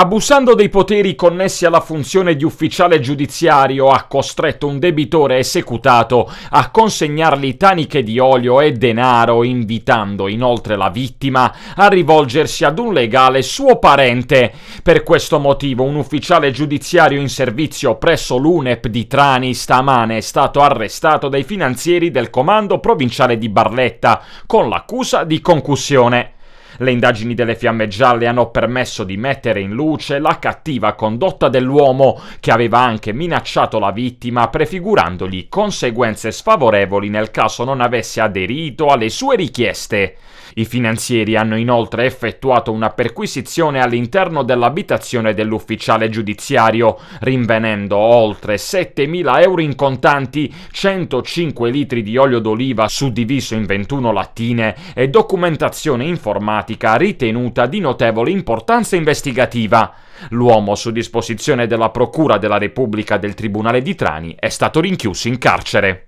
Abusando dei poteri connessi alla funzione di ufficiale giudiziario, ha costretto un debitore esecutato a consegnargli taniche di olio e denaro, invitando inoltre la vittima a rivolgersi ad un legale suo parente. Per questo motivo un ufficiale giudiziario in servizio presso l'UNEP di Trani stamane è stato arrestato dai finanzieri del comando provinciale di Barletta con l'accusa di concussione. Le indagini delle fiamme gialle hanno permesso di mettere in luce la cattiva condotta dell'uomo, che aveva anche minacciato la vittima prefigurandogli conseguenze sfavorevoli nel caso non avesse aderito alle sue richieste. I finanzieri hanno inoltre effettuato una perquisizione all'interno dell'abitazione dell'ufficiale giudiziario, rinvenendo oltre 7.000 euro in contanti, 105 litri di olio d'oliva suddiviso in 21 lattine e documentazione informata pratica ritenuta di notevole importanza investigativa. L'uomo su disposizione della Procura della Repubblica del Tribunale di Trani è stato rinchiuso in carcere.